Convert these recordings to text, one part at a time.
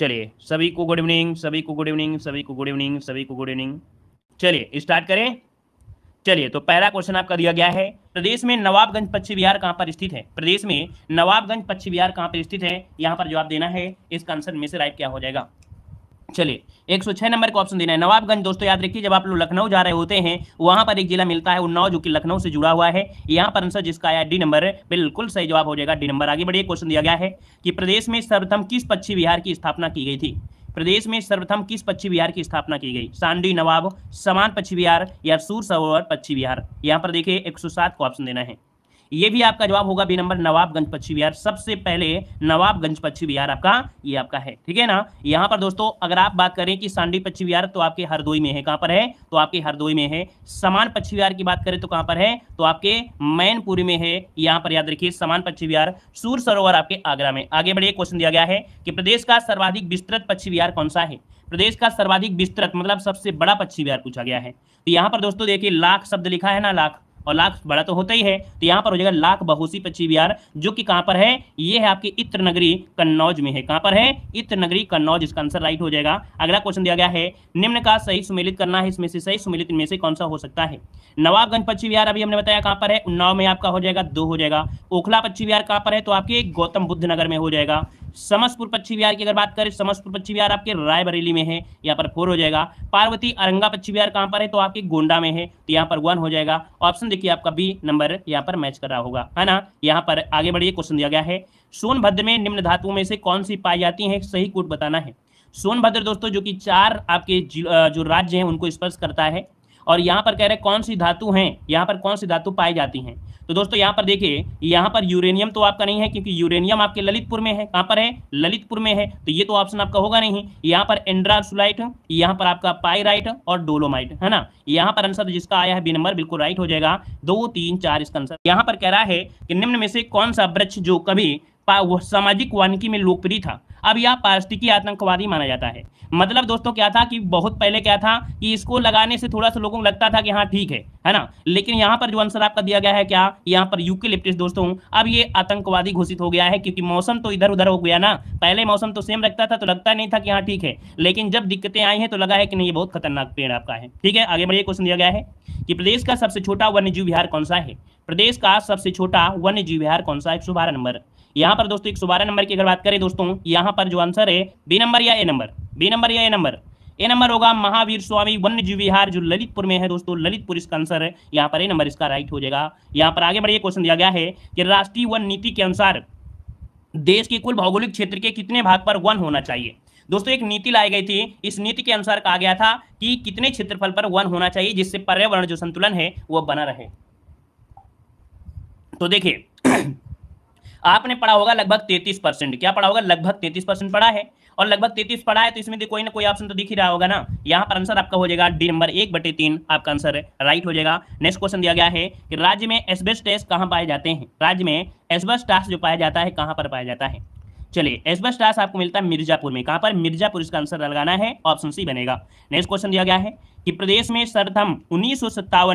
चलिए सभी को गुड इवनिंग सभी को गुड इवनिंग सभी को गुड इवनिंग सभी को गुड इवनिंग चलिए स्टार्ट करें चलिए तो पहला क्वेश्चन आपका दिया गया है प्रदेश में नवाबगंज पश्चिम बिहार कहां पर स्थित है प्रदेश में नवाबगंज पश्चिम बिहार कहां पर स्थित है यहाँ पर जवाब देना है इसका आंसर में से राइट क्या हो जाएगा चलिए एक सौ छह नंबर का ऑप्शन देना है नवाबगंज दोस्तों याद रखिए जब आप लोग लखनऊ जा रहे होते हैं वहां पर एक जिला मिलता है उन्नाव जो कि लखनऊ से जुड़ा हुआ है यहाँ पर आंसर जिसका आया डी नंबर बिल्कुल सही जवाब हो जाएगा डी नंबर आगे बढ़िए क्वेश्चन दिया गया है कि प्रदेश में सर्वप्रथम किस पक्षी विहार की स्थापना की गई थी प्रदेश में सर्वप्रथम किस पक्षी विहार की स्थापना की गई सांडी नवाब समान पक्षी विहार या सूर सरोवर पक्षी विहार यहाँ पर देखिए एक सौ सात का ऑप्शन देना है ये भी आपका जवाब होगा बी नंबर नवाबगंज पश्चिम बिहार सबसे पहले नवाबगंज पश्चिम बिहार आपका ये आपका है ठीक है ना यहाँ पर दोस्तों अगर आप बात करें कि सांडी पश्चिम बिहार तो आपके हरदोई में है कहां पर है तो आपके हरदोई में है समान पश्चिम बिहार की बात करें तो कहां पर है तो आपके मैनपुरी में है यहाँ पर याद रखिए समान पश्चिम बिहार सूर सरोवर आपके आगरा में आगे बढ़िए क्वेश्चन दिया गया है कि प्रदेश का सर्वाधिक विस्तृत पश्चिम बिहार कौन सा है प्रदेश का सर्वाधिक विस्तृत मतलब सबसे बड़ा पश्चिम बिहार पूछा गया है तो यहाँ पर दोस्तों देखिए लाख शब्द लिखा है ना लाख और लाख बड़ा तो होता ही है तो यहाँ पर हो जाएगा लाख बहुसी पच्ची बिहार जो कि कहाँ पर है ये है आपकी इत्र नगरी कन्नौज में है कहाँ पर है इत्र नगरी कन्नौज इसका आंसर राइट हो जाएगा अगला क्वेश्चन दिया गया है निम्न का सही सुमेलित करना है इसमें से सही सुमेलित इनमें से कौन सा हो सकता है नवाबगंज पक्षी बिहार अभी हमने बताया कहाँ पर है उन्नाव में आपका हो जाएगा दो हो जाएगा ओखला पक्षी बिहार कहाँ पर है तो आपके गौतम बुद्ध नगर में हो जाएगा समस्तपुर पक्षी बिहार की अगर बात करें समस्तपुर पक्षी बिहार आपके रायबरेली में है यहाँ पर फोर हो जाएगा पार्वती अरंगा पक्षी बिहार कहाँ पर है तो आपके गोंडा में है तो यहाँ पर वन हो जाएगा ऑप्शन देखिए आपका बी नंबर यहाँ पर मैच कर रहा होगा है ना यहाँ पर आगे बढ़िए क्वेश्चन दिया गया है सोनभद्र में निम्न धातुओं में से कौन सी पाई जाती है सही कूट बताना है सोनभद्र दोस्तों जो कि चार आपके जो राज्य हैं उनको स्पर्श करता है और यहाँ पर कह रहे हैं कौन सी धातु हैं यहाँ पर कौन सी धातु पाई जाती हैं तो दोस्तों यहाँ पर देखिए यहाँ पर यूरेनियम तो आपका नहीं है क्योंकि यूरेनियम आपके ललितपुर में है कहाँ पर है ललितपुर में है तो ये तो ऑप्शन आपका होगा नहीं यहाँ पर एंड्रासुलाइट यहाँ पर आपका पाइराइट और डोलोमाइट है ना यहाँ पर आंसर जिसका आया है बी नंबर बिल्कुल राइट हो जाएगा दो तीन चार इसका आंसर यहाँ पर कह रहा है कि निम्न में से कौन सा वृक्ष जो कभी सामाजिक वानिकी में लोकप्रिय था अब यह पारिस्थितिकी आतंकवादी माना जाता है मतलब दोस्तों क्या था कि बहुत पहले क्या था कि इसको लगाने से थोड़ा सा लोगों को लगता था कि हाँ ठीक है है ना लेकिन यहाँ पर जो आंसर आपका दिया गया है क्या यहाँ पर यूके दोस्तों अब ये आतंकवादी घोषित हो गया है क्योंकि मौसम तो इधर उधर हो गया ना पहले मौसम तो सेम रखता था तो लगता नहीं था कि हाँ ठीक है लेकिन जब दिक्कतें आई हैं तो लगा है कि नहीं ये बहुत खतरनाक पेड़ आपका है ठीक है आगे बढ़िया क्वेश्चन दिया गया है कि प्रदेश का सबसे छोटा वन्य जीव विहार कौन सा है प्रदेश का सबसे छोटा वन्यजीव विहार कौन सा है शुभारा नंबर यहाँ पर दोस्तों एक सौ बारह नंबर की अगर बात करें दोस्तों यहाँ पर जो आंसर है बी नंबर या ए नंबर बी नंबर या ए नंबर ए नंबर होगा महावीर स्वामी वन्य जीव विहार जो ललितपुर में है दोस्तों ललितपुर इसका आंसर है यहाँ पर ए नंबर इसका राइट हो जाएगा यहाँ पर आगे बढ़िया क्वेश्चन दिया गया है कि राष्ट्रीय वन नीति के अनुसार देश के कुल भौगोलिक क्षेत्र के कितने भाग पर वन होना चाहिए दोस्तों एक नीति लाई गई थी इस नीति के अनुसार कहा गया था कि कितने क्षेत्रफल पर वन होना चाहिए जिससे पर्यावरण जो संतुलन है वह बना रहे तो देखिए आपने पढ़ा होगा लगभग तैतीस परसेंट क्या पढ़ा होगा लगभग तैतीस परसेंट पढ़ा है और लगभग तैतीस पढ़ा है तो इसमें कोई ना कोई ऑप्शन तो दिख ही रहा होगा ना यहाँ पर आंसर आपका हो जाएगा डी नंबर एक बटे तीन आपका आंसर राइट हो जाएगा नेक्स्ट क्वेश्चन दिया गया है कि राज्य में एसबेस्ट टेस्ट कहाँ पाए जाते हैं राज्य में एसबेस्ट जो पाया जाता है कहाँ पर पाया जाता है चलिए एसबस आपको मिलता है मिर्जापुर में कहाँ पर मिर्जापुर इसका आंसर लगाना है ऑप्शन सी बनेगा नेक्स्ट क्वेश्चन दिया गया है कि प्रदेश में सर्वथम उन्नीस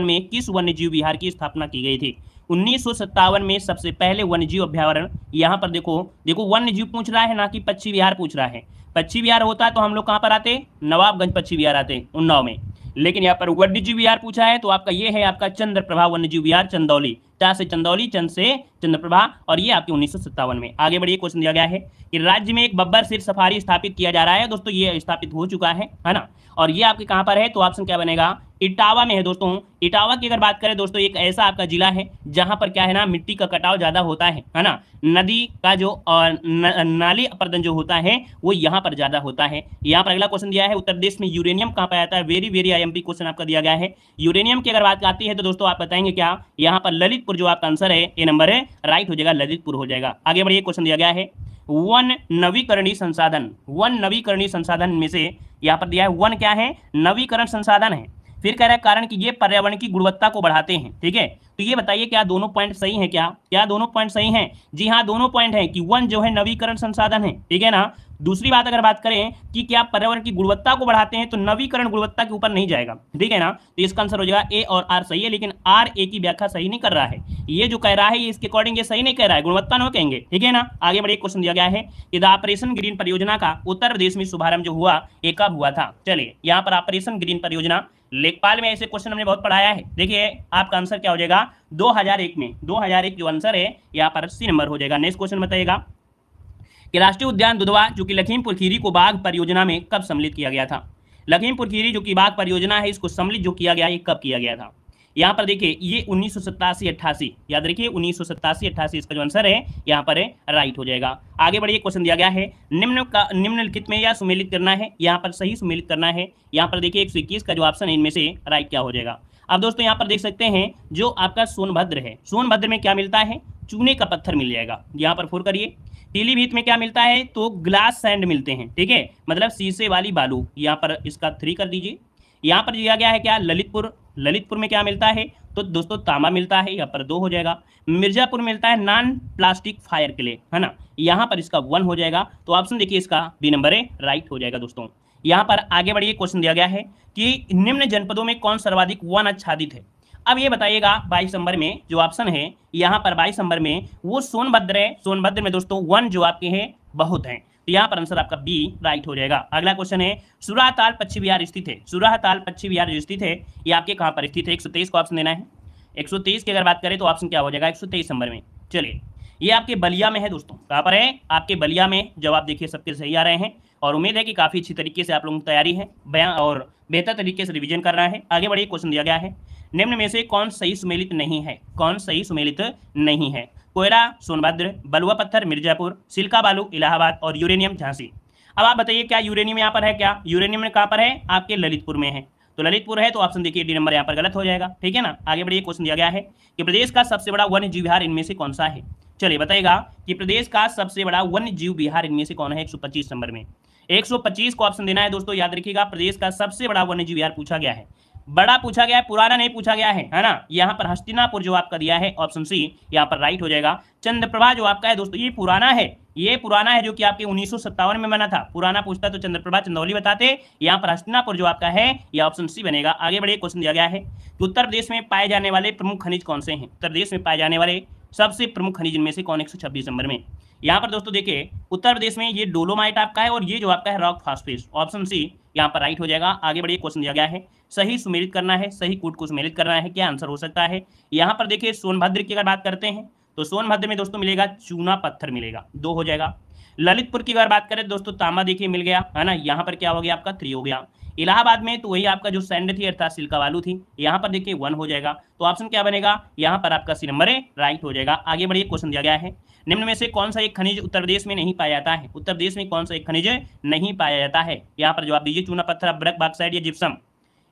में किस वन्यजीव विहार की स्थापना की गई थी उन्नीस में सबसे पहले वन्य जीव अभ्यावरण यहाँ पर देखो देखो वन्य जीव पूछ रहा है ना कि पक्षी विहार पूछ रहा है पक्षी विहार होता तो हम लोग कहाँ पर आते नवाबगंज पक्षी विहार आते उन्नाव में लेकिन यहाँ पर वन्य जीव विहार पूछा है तो आपका ये है आपका चंद्र प्रभा वन्य जीव विहार चंदौली चा से चंदौली चंद से चंद्रप्रभा और ये आपके उन्नीस में आगे बढ़िए क्वेश्चन दिया गया है कि राज्य में एक बब्बर सिर सफारी स्थापित किया जा रहा है दोस्तों ये स्थापित हो चुका है है ना और ये आपके कहाँ पर है तो ऑप्शन क्या बनेगा इटावा में है दोस्तों इटावा की अगर बात करें दोस्तों एक ऐसा आपका जिला है जहां पर क्या है ना मिट्टी का कटाव ज्यादा होता है है ना नदी का जो न, नाली अपर्दन जो होता है वो यहां पर ज्यादा होता है यहां पर अगला क्वेश्चन दिया है उत्तर प्रदेश में यूरेनियम कहां पर आता है वेरी वेरी आई क्वेश्चन आपका दिया गया है यूरेनियम की अगर बात आती है तो दोस्तों आप बताएंगे क्या यहाँ पर ललितपुर जो आपका आंसर है ये नंबर है राइट हो जाएगा ललितपुर हो जाएगा आगे बढ़िए क्वेश्चन दिया गया है वन नवीकरणीय संसाधन वन नवीकरणीय संसाधन में से यहाँ पर दिया है वन क्या है नवीकरण संसाधन है फिर कह रहा है कारण कि ये पर्यावरण की गुणवत्ता को बढ़ाते हैं ठीक है तो ये बताइए क्या दोनों पॉइंट सही है क्या क्या दोनों पॉइंट सही है जी हाँ दोनों पॉइंट है कि वन जो है नवीकरण संसाधन है ठीक है ना दूसरी बात अगर बात करें कि क्या पर्यावरण की गुणवत्ता को बढ़ाते हैं तो नवीकरण गुणवत्ता के ऊपर नहीं जाएगा ठीक है ना तो इसका आंसर हो जाएगा ए और आर सही है लेकिन आर ए की व्याख्या सही नहीं कर रहा है ये जो कह रहा है ये इसके अकॉर्डिंग ये सही नहीं कह रहा है गुणवत्ता नो कहेंगे ठीक है ना आगे बढ़े क्वेश्चन दिया गया है कि द ऑपरेशन ग्रीन परियोजना का उत्तर प्रदेश में शुभारंभ जो हुआ ये कब हुआ था चलिए यहाँ पर ऑपरेशन ग्रीन परियोजना लेखपाल में ऐसे क्वेश्चन हमने बहुत पढ़ाया है देखिए आपका आंसर क्या हो जाएगा 2001 में 2001 जो आंसर है यहाँ पर सी नंबर हो जाएगा नेक्स्ट क्वेश्चन बताइएगा कि राष्ट्रीय उद्यान दुधवा जो कि लखीमपुर खीरी को बाघ परियोजना में कब सम्मिलित किया गया था लखीमपुर खीरी जो कि बाघ परियोजना है इसको सम्मिलित जो किया गया ये कब किया गया था यहाँ पर देखिए ये उन्नीस सौ याद रखिए उन्नीस सौ इसका जो आंसर है यहाँ पर राइट हो जाएगा आगे बढ़िए क्वेश्चन दिया गया है निम्न का निम्नलिखित में या सुमेलित करना है यहाँ पर सही सुमेलित करना है यहाँ पर देखिए एक का जो ऑप्शन है इनमें से राइट क्या हो जाएगा अब दोस्तों यहाँ पर देख सकते हैं जो आपका सोनभद्र है सोनभद्र में क्या मिलता है चूने का पत्थर मिल जाएगा यहाँ पर फोर करिए पीलीभीत में क्या मिलता है तो ग्लास सैंड मिलते हैं ठीक है मतलब शीशे वाली बालू यहाँ पर इसका थ्री कर दीजिए यहाँ पर दिया गया है क्या ललितपुर ललितपुर में क्या मिलता है तो दोस्तों तांबा मिलता है यहाँ पर दो हो जाएगा मिर्जापुर मिलता है नॉन प्लास्टिक फायर के लिए है ना यहाँ पर इसका वन हो जाएगा तो ऑप्शन देखिए इसका बी नंबर है राइट हो जाएगा दोस्तों यहाँ पर आगे बढ़िए क्वेश्चन दिया गया है कि निम्न जनपदों में कौन सर्वाधिक वन आच्छादित है अब ये बताइएगा बाईस नंबर में जो ऑप्शन है यहाँ पर बाईस नंबर में वो सोनभद्र है सोनभद्र में दोस्तों वन जो आपके हैं बहुत हैं तो यहाँ पर आंसर आपका बी राइट हो जाएगा अगला क्वेश्चन है सुराहताल पश्चिम बिहार स्थित है सुराताल पश्चिम बिहार स्थित है ये आपके कहाँ पर स्थित है एक का ऑप्शन देना है एक के अगर बात करें तो ऑप्शन क्या हो जाएगा एक नंबर में चलिए ये आपके बलिया में है दोस्तों कहाँ पर है आपके बलिया में जवाब देखिए सबके सही आ रहे हैं और उम्मीद है कि काफ़ी अच्छी तरीके से आप लोगों की तैयारी है बयान और बेहतर तरीके से रिविजन करना है आगे बढ़िए क्वेश्चन दिया गया है निम्न में से कौन सही सुमेलित नहीं है कौन सही सुमेलित नहीं है कोयला सोनभद्र बलुआ पत्थर मिर्जापुर सिल्का बालू इलाहाबाद और यूरेनियम झांसी अब आप बताइए क्या यूरेनियम यहाँ पर है क्या यूरेनियम कहाँ पर है आपके ललितपुर में है तो ललितपुर है तो ऑप्शन देखिए डी नंबर यहाँ पर गलत हो जाएगा ठीक है ना आगे बढ़िए क्वेश्चन दिया गया है कि प्रदेश का सबसे बड़ा वन्य जीविहार इनमें से कौन सा है चलिए बताएगा कि प्रदेश का सबसे बड़ा वन्य जीव बिहार इनमें से कौन है 125 नंबर में 125 को ऑप्शन देना है दोस्तों याद रखिएगा प्रदेश का सबसे बड़ा वन्य जीव बिहार पूछा गया है बड़ा पूछा गया है पुराना नहीं पूछा गया है है ना यहाँ पर हस्तिनापुर जो आपका दिया है ऑप्शन सी यहाँ पर राइट हो जाएगा चंद्रप्रभा जो आपका है दोस्तों ये पुराना है ये पुराना है जो कि आपके उन्नीस में बना था पुराना पूछता तो चंद्रप्रभा चंदौली बताते यहाँ पर हस्तिनापुर जो आपका है ये ऑप्शन सी बनेगा आगे बढ़े क्वेश्चन दिया गया है उत्तर प्रदेश में पाए जाने वाले प्रमुख खनिज कौन से हैं उत्तर प्रदेश में पाए जाने वाले सबसे प्रमुख खनिज इनमें से कौन एक सौ नंबर में यहाँ पर दोस्तों देखिए उत्तर प्रदेश में ये डोलोमाइट आपका है और ये जो आपका है रॉक फास्टफेस ऑप्शन सी यहाँ पर राइट हो जाएगा आगे बढ़िए क्वेश्चन दिया गया है सही सुमेलित करना है सही कूट को सुमेलित करना है क्या आंसर हो सकता है यहाँ पर देखिए सोनभद्र की अगर बात करते हैं तो सोनभद्र में दोस्तों मिलेगा चूना पत्थर मिलेगा दो हो जाएगा ललितपुर की अगर बात करें दोस्तों तांबा देखिए मिल गया है ना यहाँ पर क्या हो गया आपका थ्री हो गया इलाहाबाद में तो वही आपका जो सैंड थी अर्थात सिल्का वालू थी यहाँ पर देखिए वन हो जाएगा तो ऑप्शन क्या बनेगा यहाँ पर आपका सी नंबर राइट हो जाएगा आगे बढ़िए क्वेश्चन दिया गया है निम्न में से कौन सा एक खनिज उत्तर प्रदेश में नहीं पाया जाता है उत्तर प्रदेश में कौन सा एक खनिज नहीं पाया जाता है यहाँ पर जवाब दीजिए चूना पत्थर ब्रक बाक्साइड या जिप्सम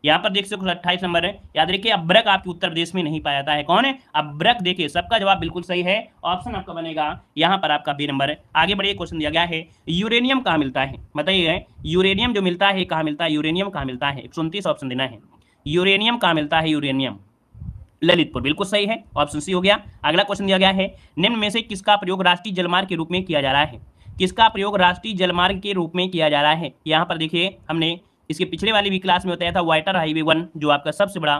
यहाँ पर देख सकते अट्ठाईस नंबर है याद रखिए अब्रक आपके उत्तर प्रदेश में नहीं पाया जाता है कौन है अब्रक देखिए सबका जवाब बिल्कुल सही है ऑप्शन आपका बनेगा यहाँ पर आपका बी नंबर है आगे बढ़िए क्वेश्चन दिया गया है यूरेनियम कहाँ मिलता है बताइए यूरेनियम जो मिलता है कहाँ मिलता है यूरेनियम कहाँ मिलता है एक ऑप्शन देना है यूरेनियम कहाँ मिलता है यूरेनियम ललितपुर बिल्कुल सही है ऑप्शन सी हो गया अगला क्वेश्चन दिया गया है निम्न में से किसका प्रयोग राष्ट्रीय जलमार्ग के रूप में किया जा रहा है किसका प्रयोग राष्ट्रीय जलमार्ग के रूप में किया जा रहा है यहाँ पर देखिए हमने इसके पिछले वाले भी क्लास में बताया था वाटर हाईवे वन जो आपका सबसे बड़ा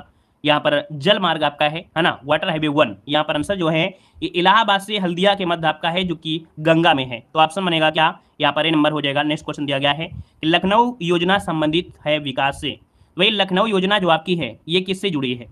यहाँ पर जल मार्ग आपका है है ना वाटर हाईवे वन यहाँ पर आंसर जो है ये इलाहाबाद से हल्दिया के मध्य आपका है जो कि गंगा में है तो ऑप्शन बनेगा क्या यहाँ पर ये नंबर हो जाएगा नेक्स्ट क्वेश्चन दिया गया है कि लखनऊ योजना संबंधित है विकास से वही तो लखनऊ योजना जो आपकी है ये किससे जुड़ी है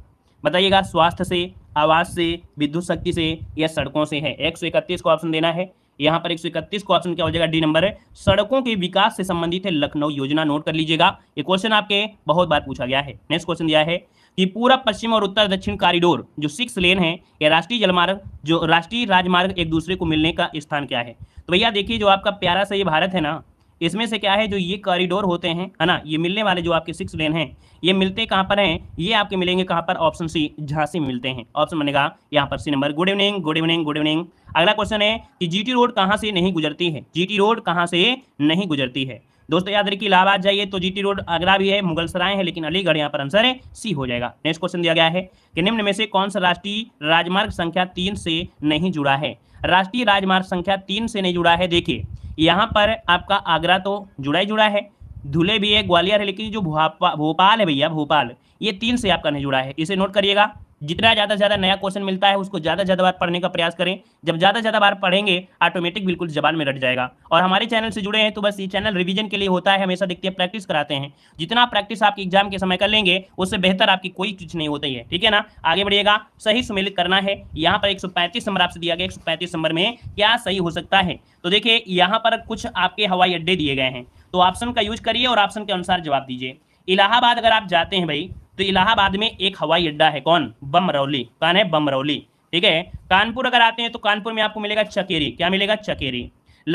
बताइएगा स्वास्थ्य से आवास से विद्युत शक्ति से या सड़कों से है एक को ऑप्शन देना है यहाँ पर एक इकतीस ऑप्शन क्या हो जाएगा डी नंबर है सड़कों के विकास से संबंधित है लखनऊ योजना नोट कर लीजिएगा ये क्वेश्चन आपके बहुत बार पूछा गया है नेक्स्ट क्वेश्चन दिया है कि पूरा पश्चिम और उत्तर दक्षिण कॉरिडोर जो सिक्स लेन है या राष्ट्रीय जलमार्ग जो राष्ट्रीय राजमार्ग एक दूसरे को मिलने का स्थान क्या है तो भैया देखिए जो आपका प्यारा सा ये भारत है ना इसमें से क्या है जो ये कॉरिडोर होते हैं है ना ये मिलने वाले जो आपके सिक्स लेन हैं ये मिलते कहाँ पर हैं ये आपके मिलेंगे कहाँ पर ऑप्शन सी झांसी मिलते हैं ऑप्शन बनेगा यहाँ पर C number good evening good evening good evening अगला क्वेश्चन है कि जीटी रोड कहाँ से नहीं गुजरती है जीटी रोड कहाँ से नहीं गुजरती है दोस्तों याद रखिए इलाहाबाद जाइए तो जीटी रोड आगरा भी है मुगल सराय है लेकिन अलीगढ़ यहाँ पर आंसर है सी हो जाएगा नेक्स्ट क्वेश्चन दिया गया है कि निम्न में से कौन सा राष्ट्रीय राजमार्ग संख्या तीन से नहीं जुड़ा है राष्ट्रीय राजमार्ग संख्या तीन से नहीं जुड़ा है देखिए यहाँ पर आपका आगरा तो जुड़ा ही जुड़ा है धुले भी है ग्वालियर है लेकिन जो भोपाल है भैया भोपाल ये तीन से आपका नहीं जुड़ा है इसे नोट करिएगा जितना ज़्यादा से ज़्यादा नया क्वेश्चन मिलता है उसको ज़्यादा ज़्यादा बार पढ़ने का प्रयास करें जब ज़्यादा ज़्यादा बार पढ़ेंगे ऑटोमेटिक बिल्कुल जबान में रट जाएगा और हमारे चैनल से जुड़े हैं तो बस ये चैनल रिवीजन के लिए होता है हमेशा देखते हैं प्रैक्टिस कराते हैं जितना प्रैक्टिस आपके एग्जाम के समय कर लेंगे उससे बेहतर आपकी कोई चीज़ नहीं होती है ठीक है ना आगे बढ़िएगा सही सुमेलित करना है यहाँ पर एक नंबर आपसे दिया गया एक नंबर में क्या सही हो सकता है तो देखिए यहाँ पर कुछ आपके हवाई अड्डे दिए गए हैं तो ऑप्शन का यूज करिए और ऑप्शन के अनुसार जवाब दीजिए इलाहाबाद अगर आप जाते हैं भाई तो इलाहाबाद में एक हवाई अड्डा है कौन बमरौली कौन है बमरौली ठीक है कानपुर अगर आते हैं तो कानपुर में आपको मिलेगा चकेरी क्या मिलेगा चकेरी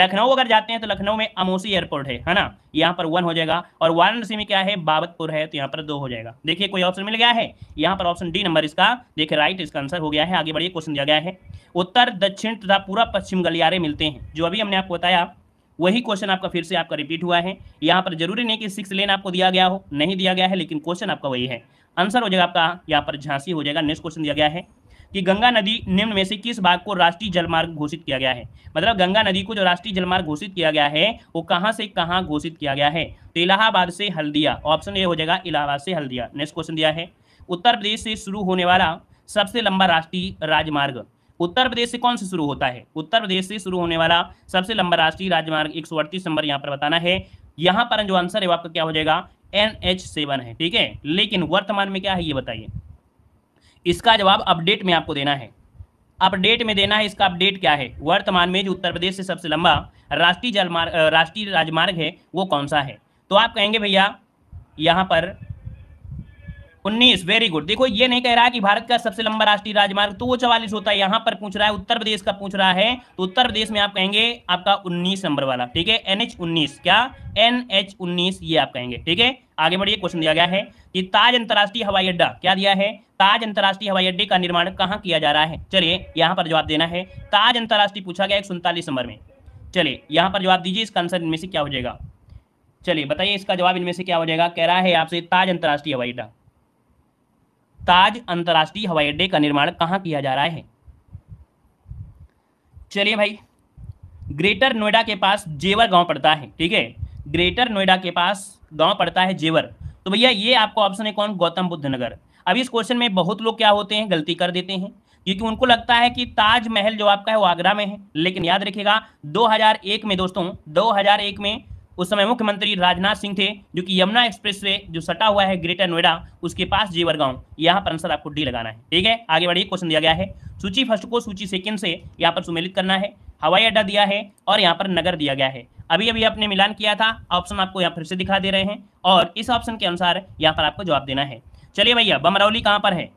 लखनऊ अगर जाते हैं तो लखनऊ में अमोसी एयरपोर्ट है है ना यहाँ पर वन हो जाएगा और वाराणसी में क्या है बाबतपुर है तो यहाँ पर दो हो जाएगा देखिए कोई ऑप्शन मिल गया है यहाँ पर ऑप्शन डी नंबर इसका देखिए राइट इसका आंसर हो गया है आगे बढ़िए क्वेश्चन दिया गया है उत्तर दक्षिण तथा पूरा पश्चिम गलियारे मिलते हैं जो अभी हमने आपको बताया वही क्वेश्चन आपका फिर से आपका रिपीट हुआ है यहाँ पर जरूरी नहीं कि सिक्स लेन आपको दिया गया हो नहीं दिया गया है लेकिन क्वेश्चन आपका वही है आंसर हो जाएगा आपका यहाँ पर झांसी हो जाएगा नेक्स्ट क्वेश्चन दिया गया है कि गंगा नदी निम्न में से किस भाग को राष्ट्रीय जलमार्ग घोषित किया गया है मतलब गंगा नदी को जो राष्ट्रीय जलमार्ग घोषित किया गया है वो कहाँ से कहाँ घोषित किया गया है तो इलाहाबाद से हल्दिया ऑप्शन ए हो जाएगा इलाहाबाद से हल्दिया नेक्स्ट क्वेश्चन दिया है उत्तर प्रदेश से शुरू होने वाला सबसे लंबा राष्ट्रीय राजमार्ग उत्तर प्रदेश से कौन से शुरू होता है उत्तर प्रदेश से शुरू होने वाला सबसे लंबा राष्ट्रीय राजमार्ग एक सौ अड़तीस नंबर यहाँ पर बताना है यहाँ पर जो आंसर है आपका क्या हो जाएगा एन एच सेवन है ठीक है लेकिन वर्तमान में क्या है ये बताइए इसका जवाब अपडेट में आपको देना है अपडेट में देना है इसका अपडेट क्या है वर्तमान में जो उत्तर प्रदेश से सबसे लंबा राष्ट्रीय जलमार्ग राष्ट्रीय राजमार्ग है वो कौन सा है तो आप कहेंगे भैया यहाँ पर उन्नीस वेरी गुड देखो ये नहीं कह रहा कि भारत का सबसे लंबा राष्ट्रीय राजमार्ग तो वो चवालीस होता है यहाँ पर पूछ रहा है उत्तर प्रदेश का पूछ रहा है तो उत्तर प्रदेश में आप कहेंगे आपका उन्नीस नंबर वाला ठीक है एनएच उन्नीस क्या एन एच उन्नीस ये आप कहेंगे ठीक है आगे बढ़िए क्वेश्चन दिया गया है कि ताज अंतर्राष्ट्रीय हवाई अड्डा क्या दिया है ताज अंतर्राष्ट्रीय हवाई अड्डे का निर्माण कहाँ किया जा रहा है चलिए यहाँ पर जवाब देना है ताज अंतर्राष्ट्रीय पूछा गया एक नंबर में चलिए यहाँ पर जवाब दीजिए इसका आंसर इनमें से क्या हो जाएगा चलिए बताइए इसका जवाब इनमें से क्या हो जाएगा कह रहा है आपसे ताज अंतर्राष्ट्रीय हवाई अड्डा ताज अंतर्राष्ट्रीय हवाई अड्डे का निर्माण कहाँ किया जा रहा है चलिए भाई ग्रेटर नोएडा के पास जेवर गांव पड़ता है ठीक है ग्रेटर नोएडा के पास गांव पड़ता है जेवर तो भैया ये आपको ऑप्शन है कौन गौतम बुद्ध नगर अब इस क्वेश्चन में बहुत लोग क्या होते हैं गलती कर देते हैं क्योंकि उनको लगता है कि ताजमहल जो आपका है वो आगरा में है लेकिन याद रखिएगा 2001 में दोस्तों 2001 में उस समय मुख्यमंत्री राजनाथ सिंह थे जो कि यमुना एक्सप्रेस वे जो सटा हुआ है ग्रेटर नोएडा उसके पास जेवर गांव यहाँ पर आंसर आपको डी लगाना है ठीक है आगे बढ़िए क्वेश्चन दिया गया है सूची फर्स्ट को सूची सेकंड से यहाँ पर सुमेलित करना है हवाई अड्डा दिया है और यहाँ पर नगर दिया गया है अभी अभी आपने मिलान किया था ऑप्शन आपको यहाँ फिर से दिखा दे रहे हैं और इस ऑप्शन के अनुसार यहाँ पर आपको जवाब देना है चलिए भैया बमरौली कहाँ पर है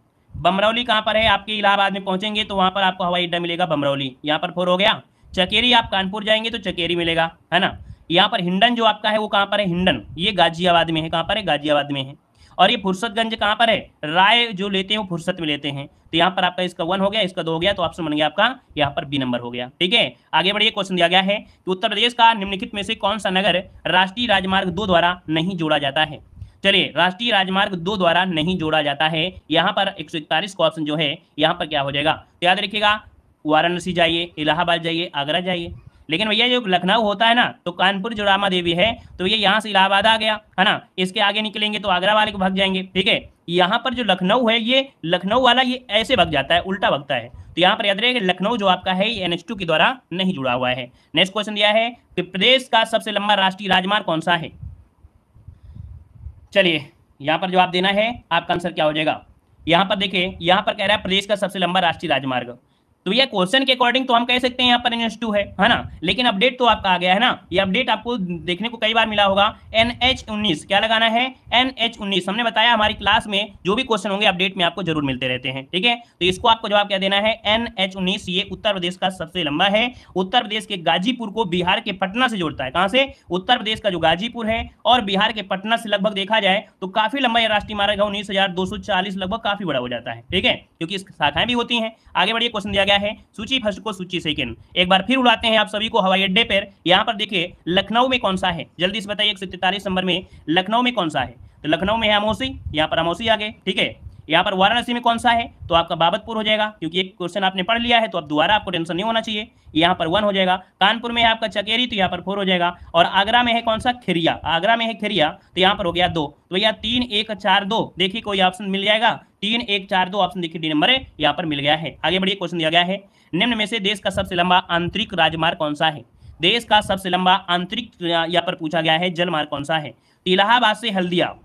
बमरौली कहाँ पर है आपके इलाहाबाद में पहुंचेंगे तो वहाँ पर आपको हवाई अड्डा मिलेगा बमरौली यहाँ पर फोर हो गया चकेरी आप कानपुर जाएंगे तो चकेरी मिलेगा है ना यहाँ पर हिंडन जो आपका है वो कहाँ पर है हिंडन ये गाजियाबाद में है कहाँ पर है गाजियाबाद में है और ये फुर्सतगंज कहाँ पर है राय जो लेते हैं वो फुर्सत में लेते हैं तो यहाँ पर आपका इसका वन हो गया इसका दो हो गया तो ऑप्शन बन गया आपका यहाँ पर बी नंबर हो गया ठीक है आगे बढ़िए क्वेश्चन दिया गया है कि उत्तर प्रदेश का निम्नलिखित में से कौन सा नगर राष्ट्रीय राजमार्ग दो द्वारा नहीं जोड़ा जाता है चलिए राष्ट्रीय राजमार्ग दो द्वारा नहीं जोड़ा जाता है यहाँ पर एक का ऑप्शन जो है यहाँ पर क्या हो जाएगा तो याद रखिएगा वाराणसी जाइए इलाहाबाद जाइए आगरा जाइए लेकिन भैया जो लखनऊ होता है ना तो कानपुर जो रामा देवी है तो ये यहाँ से इलाहाबाद आ गया है ना इसके आगे निकलेंगे तो आगरा वाले को भग जाएंगे ठीक है यहाँ पर जो लखनऊ है ये लखनऊ वाला ये ऐसे भग जाता है उल्टा भगता है तो यहाँ पर याद रहे लखनऊ जो आपका है ये एनएच के द्वारा नहीं जुड़ा हुआ है नेक्स्ट क्वेश्चन दिया है कि प्रदेश का सबसे लंबा राष्ट्रीय राजमार्ग कौन सा है चलिए यहाँ पर जवाब देना है आपका आंसर क्या हो जाएगा यहाँ पर देखिए यहाँ पर कह रहा है प्रदेश का सबसे लंबा राष्ट्रीय राजमार्ग तो ये क्वेश्चन के अकॉर्डिंग तो हम कह सकते हैं यहाँ पर एन है है ना लेकिन अपडेट तो आपका आ गया है ना ये अपडेट आपको देखने को कई बार मिला होगा एन क्या लगाना है एन हमने बताया हमारी क्लास में जो भी क्वेश्चन होंगे अपडेट में आपको जरूर मिलते रहते हैं ठीक है तो इसको आपको जवाब क्या देना है एन ये उत्तर प्रदेश का सबसे लंबा है उत्तर प्रदेश के गाजीपुर को बिहार के पटना से जोड़ता है कहां से उत्तर प्रदेश का जो गाजीपुर है और बिहार के पटना से लगभग देखा जाए तो काफी लंबा यह राष्ट्रीय मार्ग है उन्नीस लगभग काफी बड़ा हो जाता है ठीक है क्योंकि इस शाखाएं भी होती है आगे बढ़िए क्वेश्चन दिया गया है सूची फर्स्ट को सूची सेकेंड एक बार फिर उड़ाते हैं आप सभी को हवाई अड्डे पर यहाँ पर देखिए लखनऊ में कौन सा है जल्दी से बताइए एक नंबर में लखनऊ में कौन सा है तो लखनऊ में है अमोसी यहाँ पर अमोसी आ गए ठीक है यहाँ पर वाराणसी में कौन सा है तो आपका बाबतपुर हो जाएगा क्योंकि एक क्वेश्चन आपने पढ़ लिया है तो अब दोबारा आपको टेंशन नहीं होना चाहिए यहाँ पर वन हो जाएगा कानपुर में है आपका चकेरी तो यहाँ पर फोर हो जाएगा और आगरा में है कौन सा खिरिया आगरा में है खिरिया तो यहाँ पर हो गया दो तो भैया तीन एक चार दो देखिए कोई ऑप्शन मिल जाएगा तीन एक चार दो ऑप्शन देखिए डी नंबर यहाँ पर मिल गया है आगे बढ़िया क्वेश्चन दिया गया है निम्न में से देश का सबसे लंबा आंतरिक राजमार्ग कौन सा है देश का सबसे लंबा आंतरिक यहाँ पर पूछा गया है जलमार्ग कौन सा है इलाहाबाद से हल्दिया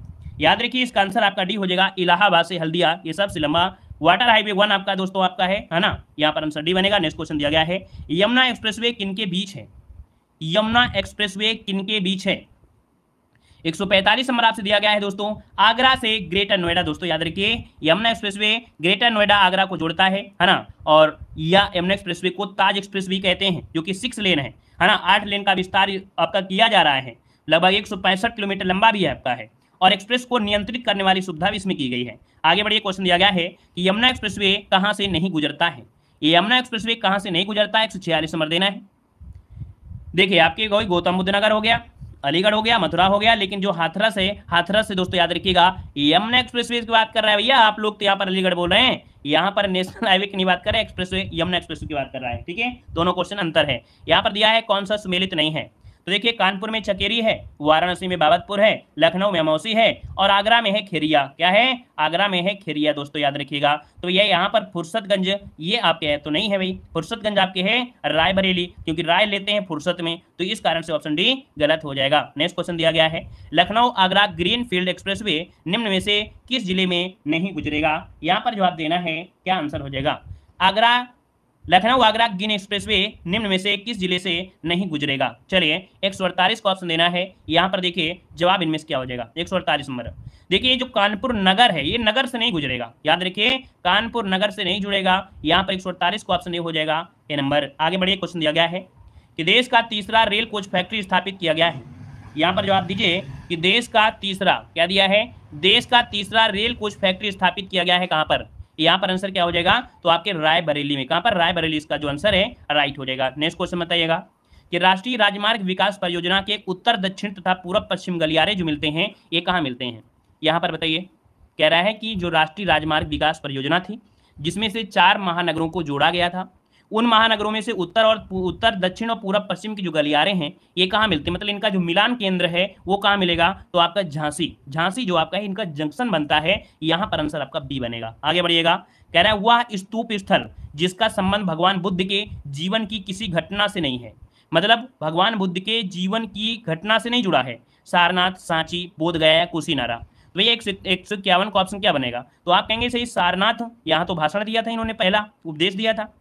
याद रखिए इसका आंसर आपका डी हो जाएगा इलाहाबाद से हल्दिया ये सबसे लंबा वाटर हाईवे वन आपका दोस्तों आपका है है ना यहाँ पर आंसर डी बनेगा नेक्स्ट क्वेश्चन दिया गया है यमुना एक्सप्रेस किनके बीच है यमुना एक्सप्रेसवे किनके बीच है 145 नंबर आपसे दिया गया है दोस्तों आगरा से ग्रेटर नोएडा दोस्तों याद रखिए यमुना एक्सप्रेसवे ग्रेटर नोएडा आगरा को जोड़ता है है ना और या यमुना एक्सप्रेसवे को ताज एक्सप्रेस भी कहते हैं जो कि सिक्स लेन है है ना आठ लेन का विस्तार आपका किया जा रहा है लगभग एक किलोमीटर लंबा भी है आपका है और एक्सप्रेस को नियंत्रित करने वाली सुविधा भी इसमें की गई है आगे बढ़िए क्वेश्चन दिया गया है कि यमुना एक्सप्रेसवे कहां से नहीं गुजरता है ये यमुना एक्सप्रेसवे कहां से नहीं गुजरता है एक सौ छियालीस नंबर देना है देखिए आपके कोई गौतम बुद्ध नगर हो गया अलीगढ़ हो गया मथुरा हो गया लेकिन जो हाथरस है हाथरस से दोस्तों याद रखिएगा यमुना एक्सप्रेस वे की बात कर रहा है भैया आप लोग तो यहाँ पर अलीगढ़ बोल रहे हैं यहाँ पर नेशनल हाईवे की नहीं बात कर रहे हैं एक्सप्रेस वे यमुना एक्सप्रेसवे की बात कर रहा है ठीक है दोनों क्वेश्चन अंतर है यहाँ पर दिया है कौन सा सुमेलित नहीं है तो देखिए कानपुर में चकेरी है वाराणसी में बाबतपुर है लखनऊ में मौसी है और आगरा में है खेरिया क्या है आगरा में है खेरिया दोस्तों याद रखिएगा तो ये यहाँ पर फुर्सतगंज ये आपके है तो नहीं है भाई फुर्सतगंज आपके है रायबरेली क्योंकि राय लेते हैं फुर्सत में तो इस कारण से ऑप्शन डी गलत हो जाएगा नेक्स्ट क्वेश्चन दिया गया है Lucknow Agra green field express निम्न में से किस जिले में नहीं गुजरेगा यहाँ पर जवाब देना है क्या आंसर हो जाएगा आगरा लखनऊ आगरा गिन एक्सप्रेसवे निम्न में से किस जिले से नहीं गुजरेगा चलिए एक सौ अड़तालीस को ऑप्शन देना है यहाँ पर देखिए जवाब इनमें से क्या हो जाएगा एक सौ अड़तालीस नंबर देखिए ये जो कानपुर नगर है ये नगर से नहीं गुजरेगा याद रखिए कानपुर नगर से नहीं जुड़ेगा यहाँ पर एक सौ अड़तालीस को ऑप्शन हो जाएगा ये नंबर आगे बढ़िए क्वेश्चन दिया गया है कि देश का तीसरा रेल कोच फैक्ट्री स्थापित किया गया है यहाँ पर जवाब दीजिए कि देश का तीसरा क्या दिया है देश का तीसरा रेल कोच फैक्ट्री स्थापित किया गया है कहाँ पर यहाँ पर आंसर क्या हो जाएगा तो आपके रायबरेली में कहाँ पर रायबरेली इसका जो आंसर है राइट हो जाएगा नेक्स्ट क्वेश्चन बताइएगा कि राष्ट्रीय राजमार्ग विकास परियोजना के उत्तर दक्षिण तथा पूर्व पश्चिम गलियारे जो मिलते हैं ये कहाँ मिलते हैं यहाँ पर बताइए कह रहा है कि जो राष्ट्रीय राजमार्ग विकास परियोजना थी जिसमें से चार महानगरों को जोड़ा गया था उन महानगरों में से उत्तर और उत्तर दक्षिण और पूर्व पश्चिम की जो गलियारे हैं ये कहाँ मिलते हैं मतलब इनका जो मिलान केंद्र है वो कहाँ मिलेगा तो आपका झांसी झांसी जो आपका है इनका जंक्शन बनता है यहाँ पर आंसर आपका बी बनेगा आगे बढ़िएगा कह रहा है वह स्तूप स्थल जिसका संबंध भगवान बुद्ध के जीवन की किसी घटना से नहीं है मतलब भगवान बुद्ध के जीवन की घटना से नहीं जुड़ा है सारनाथ सांची बोधगया कुशीनारा तो ये एक सौ इक्यावन का ऑप्शन क्या बनेगा तो आप कहेंगे सही सारनाथ यहाँ तो भाषण दिया था इन्होंने पहला उपदेश दिया था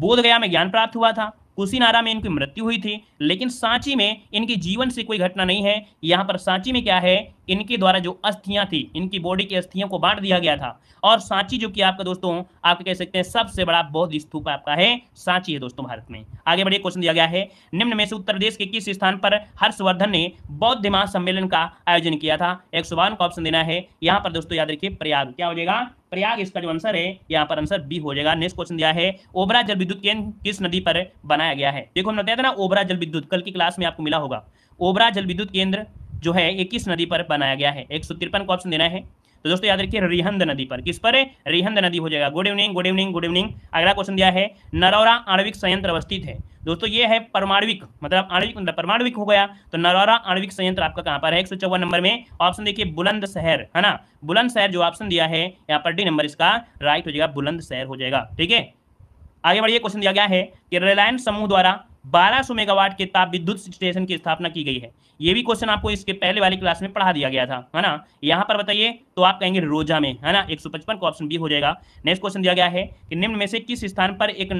बोधगया में ज्ञान प्राप्त हुआ था कुशीनारा में इनकी मृत्यु हुई थी लेकिन सांची में इनके जीवन से कोई घटना नहीं है यहाँ पर सांची में क्या है इनके द्वारा जो अस्थियां थी इनकी बॉडी की अस्थियों को बांट दिया गया था और सांची जो कि आपका दोस्तों आप कह सकते हैं सबसे बड़ा बौद्ध स्तूप आपका है सांची है दोस्तों भारत में आगे बढ़िए क्वेश्चन दिया गया है निम्न में से उत्तर प्रदेश के किस स्थान पर हर्षवर्धन ने बौद्ध महासम्मेलन का आयोजन किया था एक सुबान का ऑप्शन देना है यहाँ पर दोस्तों याद रखिए प्रयाग क्या हो जाएगा प्रयाग इसका जो आंसर है यहाँ पर आंसर बी हो जाएगा नेक्स्ट क्वेश्चन दिया है ओबरा जल विद्युत केंद्र किस नदी पर बनाया गया है देखो हमने बताया था ना ओबरा जल विद्युत कल की क्लास में आपको मिला होगा ओबरा जल विद्युत केंद्र जो है ये किस नदी पर बनाया गया है एक सौ तिरपन को ऑप्शन देना है तो दोस्तों याद रखिए रिहंद नदी पर किस पर है रिहंद नदी हो जाएगा good evening good evening good evening अगला क्वेश्चन दिया है नरौरा आणविक संयंत्र अवस्थित है दोस्तों ये है परमाणविक मतलब आणविक मतलब परमाणविक हो गया तो नरौरा आणविक संयंत्र आपका कहां पर है एक नंबर में ऑप्शन देखिए बुलंद शहर है ना बुलंद शहर जो ऑप्शन दिया है यहाँ पर डी नंबर इसका राइट हो जाएगा बुलंद शहर हो जाएगा ठीक है आगे बढ़िए क्वेश्चन दिया गया है कि रिलायंस समूह द्वारा 1200 मेगावाट के ताप विद्युत स्टेशन की स्थापना की गई है ये भी क्वेश्चन आपको इसके पहले वाली क्लास में पढ़ा दिया गया था है ना यहाँ पर बताइए तो आप कहेंगे रोजा में है ना 155 का ऑप्शन बी हो जाएगा नेक्स्ट क्वेश्चन दिया गया है कि निम्न में से किस स्थान पर एक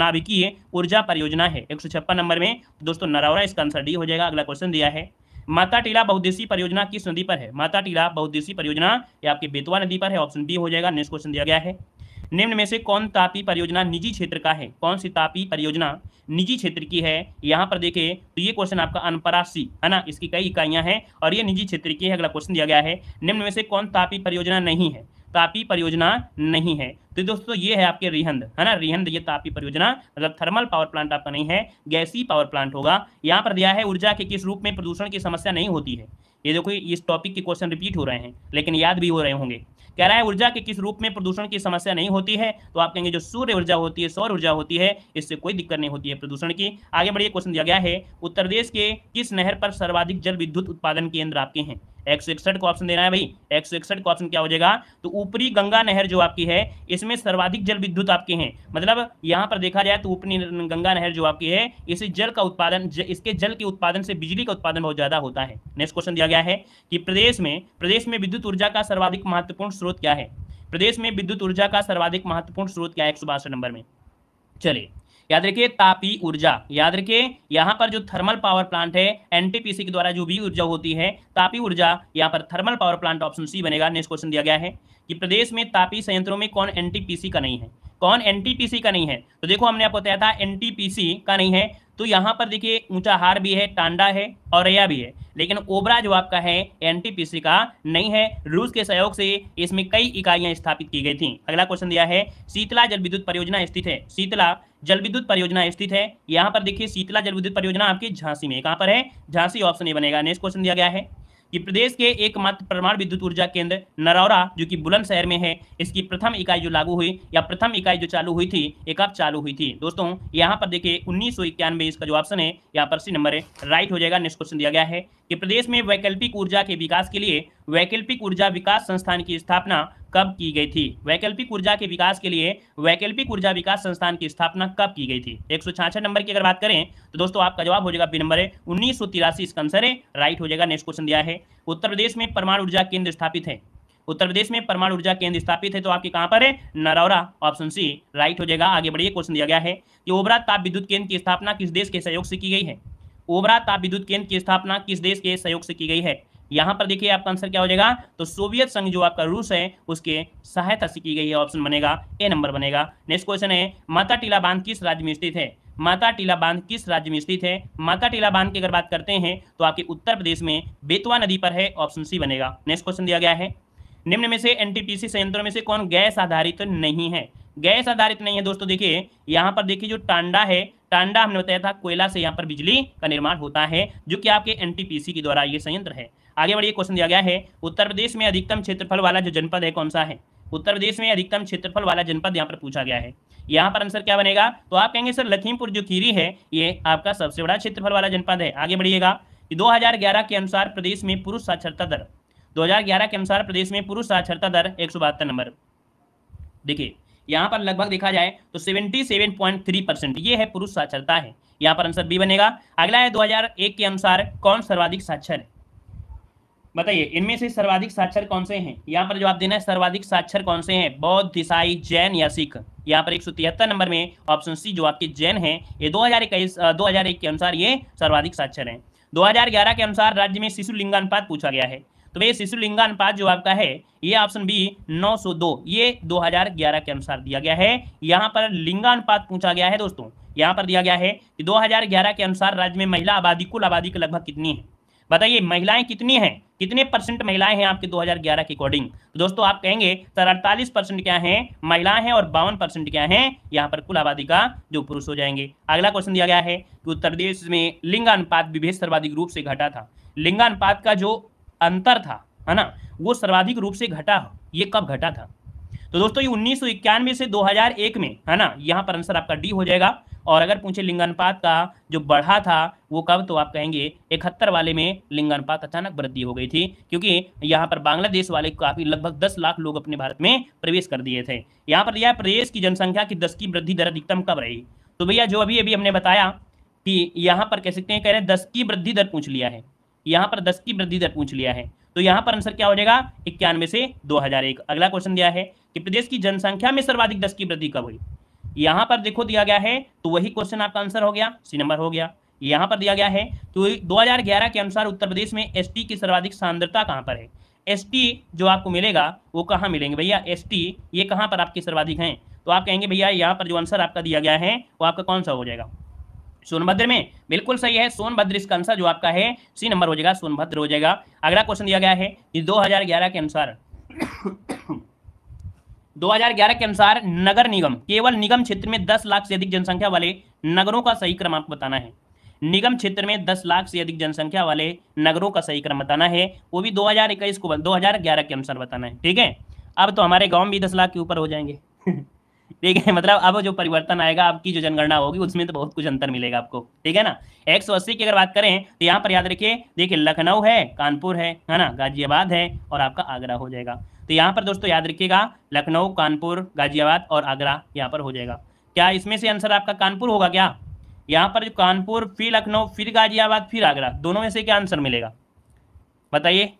नाभिकीय ऊर्जा परियोजना है एक नंबर में दोस्तों नरौरा इसका आंसर डी हो जाएगा अगला क्वेश्चन दिया है माता टीला बहुद्देशी परियोजना किस नदी पर है माता टीला बहुद्देशी परियोजना ये आपके बेतवा नदी पर है ऑप्शन बी हो जाएगा नेक्स्ट क्वेश्चन दिया गया है निम्न में से कौन तापी परियोजना निजी क्षेत्र का है कौन सी तापी परियोजना निजी क्षेत्र की है यहाँ पर देखें तो ये क्वेश्चन आपका अनपरासी है ना इसकी कई इकाइयां हैं और ये निजी क्षेत्र की है अगला क्वेश्चन दिया गया है निम्न में से कौन तापी परियोजना नहीं है तापी परियोजना नहीं है तो दोस्तों ये है आपके रिहंद है ना रिहंद ये तापी परियोजना मतलब थर्मल पावर प्लांट आपका नहीं है गैसी पावर प्लांट होगा यहाँ पर दिया है ऊर्जा के किस रूप में प्रदूषण की समस्या नहीं होती है ये देखो इस टॉपिक के क्वेश्चन रिपीट हो रहे हैं लेकिन याद भी हो रहे होंगे कह रहा है ऊर्जा के किस रूप में प्रदूषण की समस्या नहीं होती है तो आप कहेंगे जो सूर्य ऊर्जा होती है सौर ऊर्जा होती है इससे कोई दिक्कत नहीं होती है प्रदूषण की आगे बढ़िए क्वेश्चन दिया गया है उत्तर प्रदेश के किस नहर पर सर्वाधिक जल विद्युत उत्पादन केंद्र आपके हैं एक्स इकसठ को ऑप्शन देना है भाई एक्स इकसठ को ऑप्शन क्या हो जाएगा तो ऊपरी गंगा नहर जो आपकी है इसमें सर्वाधिक जल विद्युत आपके हैं मतलब यहाँ पर देखा जाए तो ऊपरी गंगा नहर जो आपकी है इसे जल का उत्पादन ज, इसके जल के उत्पादन से बिजली का उत्पादन बहुत ज्यादा होता है नेक्स्ट क्वेश्चन दिया गया है कि प्रदेश में प्रदेश में विद्युत ऊर्जा का सर्वाधिक महत्वपूर्ण स्रोत क्या है प्रदेश में विद्युत ऊर्जा का सर्वाधिक महत्वपूर्ण स्रोत क्या है एक नंबर में चलिए याद रखिए तापी ऊर्जा याद रखिए यहाँ पर जो थर्मल पावर प्लांट है एनटीपीसी के द्वारा जो भी ऊर्जा होती है तापी ऊर्जा यहाँ पर thermal power plant option C बनेगा नेक्स्ट क्वेश्चन दिया गया है कि प्रदेश में तापी संयंत्रों में कौन एन का नहीं है कौन एन का नहीं है तो देखो हमने आपको बताया था एन का नहीं है तो यहाँ पर देखिए ऊंचाहार भी है टांडा है और रया भी है लेकिन ओबरा जो आपका है एन का नहीं है रूस के सहयोग से इसमें कई इकाइयां स्थापित की गई थी अगला क्वेश्चन दिया है शीतला जल विद्युत परियोजना स्थित है शीतला जल विद्युत परियोजना स्थित है यहाँ पर देखिए शीतला जल विद्युत परियोजना आपकी झांसी में कहाँ पर है झांसी ऑप्शन ए बनेगा नेक्स्ट क्वेश्चन दिया गया है कि प्रदेश के एकमात्र परमाणु विद्युत ऊर्जा केंद्र नरौरा जो कि बुलंदशहर में है इसकी प्रथम इकाई जो लागू हुई या प्रथम इकाई जो चालू हुई थी एक अब चालू हुई थी दोस्तों यहां पर देखिए उन्नीस इसका जो ऑप्शन है यहां पर सी नंबर राइट हो जाएगा नेक्स्ट क्वेश्चन दिया गया है कि प्रदेश में वैकल्पिक ऊर्जा के विकास के लिए वैकल्पिक ऊर्जा विकास संस्थान की स्थापना कब की गई थी वैकल्पिक ऊर्जा के विकास के लिए वैकल्पिक ऊर्जा विकास संस्थान की स्थापना कब की गई थी एक नंबर की अगर बात करें तो दोस्तों आपका जवाब हो जाएगा बी नंबर है उन्नीस इसका आंसर है राइट हो जाएगा नेक्स्ट क्वेश्चन दिया है उत्तर प्रदेश में परमाणु ऊर्जा केंद्र स्थापित है उत्तर प्रदेश में परमाणु ऊर्जा केंद्र स्थापित है तो आपके कहां पर है नरौरा ऑप्शन सी राइट हो जाएगा आगे बढ़िए क्वेश्चन दिया गया है कि ओबरा ताप विद्युत केंद्र की स्थापना किस देश के सहयोग से की गई है ओबरा ताप विद्युत केंद्र की स्थापना किस देश के सहयोग से की गई है यहां पर देखिए आपका आंसर क्या हो जाएगा तो सोवियत संघ जो आपका रूस है उसके सहायता से की गई है ऑप्शन बनेगा ए नंबर बनेगा नेक्स्ट क्वेश्चन है माता टीला बांध किस राज्य में स्थित है माता टीला बांध किस राज्य में स्थित है माता टीला बांध की अगर बात करते हैं तो आपके उत्तर प्रदेश में बेतवा नदी पर है ऑप्शन सी बनेगा नेक्स्ट क्वेश्चन दिया गया है निम्न में से एनटीपीसी संयंत्रों में से कौन गैस आधारित नहीं है गैस आधारित नहीं है दोस्तों देखिए यहाँ पर देखिए जो टांडा है टांडा हमने बताया था कोयला से यहाँ पर बिजली का निर्माण होता है जो कि आपके एनटीपीसी के द्वारा ये संयंत्र है आगे बढ़िए क्वेश्चन दिया गया है उत्तर प्रदेश में अधिकतम क्षेत्रफल वाला जो जनपद है कौन सा है उत्तर प्रदेश में अधिकतम क्षेत्रफल वाला जनपद यहाँ पर पूछा गया है यहाँ पर आंसर क्या बनेगा तो आप कहेंगे सर लखीमपुर जो खीरी है ये आपका सबसे बड़ा क्षेत्रफल वाला जनपद है आगे बढ़िएगा दो हजार के अनुसार प्रदेश में पुरुष साक्षरता दर 2011 के अनुसार प्रदेश में पुरुष साक्षरता दर एक नंबर देखिए यहाँ पर लगभग देखा जाए तो 77.3 परसेंट ये है पुरुष साक्षरता है यहाँ पर आंसर बी बनेगा अगला है 2001 के अनुसार कौन सर्वाधिक साक्षर है बताइए इनमें से सर्वाधिक साक्षर कौन से हैं यहाँ पर जवाब देना है सर्वाधिक साक्षर कौन से हैं बौद्ध ईसाई जैन या सिख यहाँ पर एक नंबर में ऑप्शन सी जो आपके जैन है ये दो हजार इक्कीस दो हजार एक के अनुसार ये सर्वाधिक साक्षर है 2011 के अनुसार राज्य में शिशु लिंगानुपात पूछा गया है तो भैया शिशु लिंगानुपात जो आपका है ये ऑप्शन बी 902 ये 2011 के अनुसार दिया गया है यहाँ पर लिंगानुपात पूछा गया है दोस्तों यहाँ पर दिया गया है कि 2011 के अनुसार राज्य में महिला आबादी कुल आबादी के लगभग कितनी है बताइए महिलाएं कितनी हैं कितने परसेंट महिलाएं हैं आपके 2011 के अकॉर्डिंग तो दोस्तों आप कहेंगे सर अड़तालीस परसेंट क्या है महिलाएं हैं और बावन परसेंट क्या है यहाँ पर कुल आबादी का जो पुरुष हो जाएंगे अगला क्वेश्चन दिया गया है कि उत्तर प्रदेश में लिंगानुपात विभेद सर्वाधिक रूप से घटा था लिंगानुपात का जो अंतर था है ना वो सर्वाधिक रूप से घटा ये कब घटा था तो दोस्तों ये उन्नीस से 2001 में है ना यहाँ पर आंसर आपका डी हो जाएगा और अगर पूछे लिंगानुपात का जो बढ़ा था वो कब तो आप कहेंगे इकहत्तर वाले में लिंगानुपात अचानक वृद्धि हो गई थी क्योंकि यहाँ पर बांग्लादेश वाले काफी लगभग दस लाख लोग अपने भारत में प्रवेश कर दिए थे यहाँ पर यह प्रदेश की जनसंख्या की दस की वृद्धि दर अधिकतम कब रही तो भैया जो अभी अभी हमने बताया कि यहाँ पर कह सकते हैं कह रहे हैं दस की वृद्धि दर पूछ लिया है यहाँ पर दस की वृद्धि दर पूछ लिया है तो यहाँ पर आंसर क्या हो जाएगा इक्यानवे से 2001 अगला क्वेश्चन दिया है कि प्रदेश की जनसंख्या में सर्वाधिक दस की वृद्धि कब हुई यहाँ पर देखो दिया गया है तो वही क्वेश्चन आपका आंसर हो गया सी नंबर हो गया यहाँ पर दिया गया है तो 2011 के अनुसार उत्तर प्रदेश में एस की सर्वाधिक सांद्रता कहाँ पर है एस जो आपको मिलेगा वो कहाँ मिलेंगे भैया एस ये कहाँ पर आपकी सर्वाधिक हैं तो आप कहेंगे भैया यहाँ पर जो आंसर आपका दिया गया है वो आपका कौन सा हो जाएगा सोनभद्र में बिल्कुल सही है सोनभद्र इसका आंसर जो आपका है सी नंबर हो जाएगा सोनभद्र हो जाएगा अगला क्वेश्चन दिया गया है कि 2011 के अनुसार 2011 के अनुसार नगर निगम केवल निगम क्षेत्र में 10 लाख से अधिक जनसंख्या वाले नगरों का सही क्रम आपको बताना है निगम क्षेत्र में 10 लाख से अधिक जनसंख्या वाले नगरों का सही क्रम बताना है वो भी दो को दो के अनुसार बताना है ठीक है अब तो हमारे गाँव भी दस लाख के ऊपर हो जाएंगे ठीक है मतलब अब जो परिवर्तन आएगा आपकी जो जनगणना होगी उसमें तो बहुत कुछ अंतर मिलेगा आपको ठीक है ना एक सौ अस्सी की अगर बात करें तो यहाँ पर याद रखिए देखिए लखनऊ है कानपुर है है ना गाजियाबाद है और आपका आगरा हो जाएगा तो यहाँ पर दोस्तों याद रखिएगा लखनऊ कानपुर गाजियाबाद और आगरा यहाँ पर हो जाएगा क्या इसमें से आंसर आपका कानपुर होगा क्या यहाँ पर कानपुर फिर लखनऊ फिर गाजियाबाद फिर आगरा दोनों में से क्या आंसर मिलेगा बताइए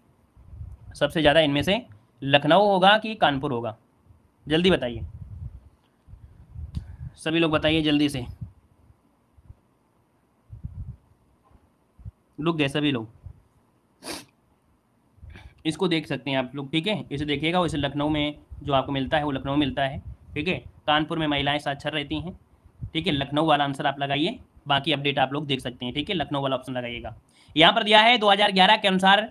सबसे ज़्यादा इनमें से लखनऊ होगा कि कानपुर होगा जल्दी बताइए सभी लोग बताइए जल्दी से रुक गए सभी लोग इसको देख सकते हैं आप लोग ठीक है इसे देखिएगा वैसे लखनऊ में जो आपको मिलता है वो लखनऊ मिलता है ठीक है कानपुर में महिलाएं साक्षर रहती हैं ठीक है लखनऊ वाला आंसर आप लगाइए बाकी अपडेट आप लोग देख सकते हैं ठीक है लखनऊ वाला ऑप्शन लगाइएगा यहाँ पर दिया है 2011 के अनुसार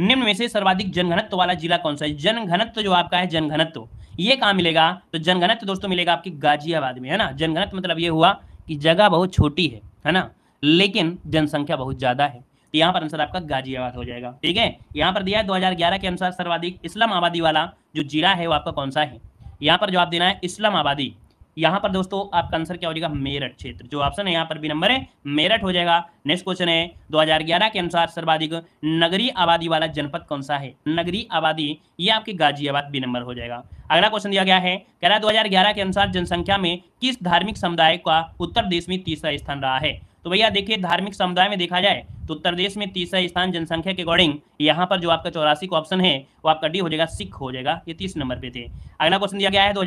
निम्न में से सर्वाधिक जनघनत्व वाला जिला कौन सा है जनघनत्व जो आपका है जनघनत्व ये कहाँ मिलेगा तो जनघनत्व दोस्तों मिलेगा आपकी गाजियाबाद में है ना जनघनत्व मतलब ये हुआ कि जगह बहुत छोटी है है ना लेकिन जनसंख्या बहुत ज्यादा है तो यहाँ पर आंसर आपका गाजियाबाद हो जाएगा ठीक है यहाँ पर दिया है दो के अनुसार सर्वाधिक इस्लाम आबादी वाला जो जिला है वो आपका कौन सा है यहाँ पर जवाब देना है इस्लाम आबादी यहाँ पर दोस्तों आपका आंसर क्या हो जाएगा मेरठ क्षेत्र जो ऑप्शन है यहाँ पर भी नंबर है मेरठ हो जाएगा नेक्स्ट क्वेश्चन है 2011 के अनुसार सर्वाधिक नगरी आबादी वाला जनपद कौन सा है नगरी आबादी ये आपके गाजियाबाद भी नंबर हो जाएगा अगला क्वेश्चन दिया गया है कह रहा है ग्यारह के अनुसार जनसंख्या में किस धार्मिक समुदाय का उत्तर देश में तीसरा स्थान रहा है तो भैया देखिए धार्मिक समुदाय में देखा जाए तो उत्तर प्रदेश में तीसरा स्थान जनसंख्या के अकॉर्डिंग यहाँ पर जो आपका चौरासी का ऑप्शन है वो आपका डी हो जाएगा सिख हो जाएगा ये तीस नंबर पे थे अगला क्वेश्चन दिया गया है दो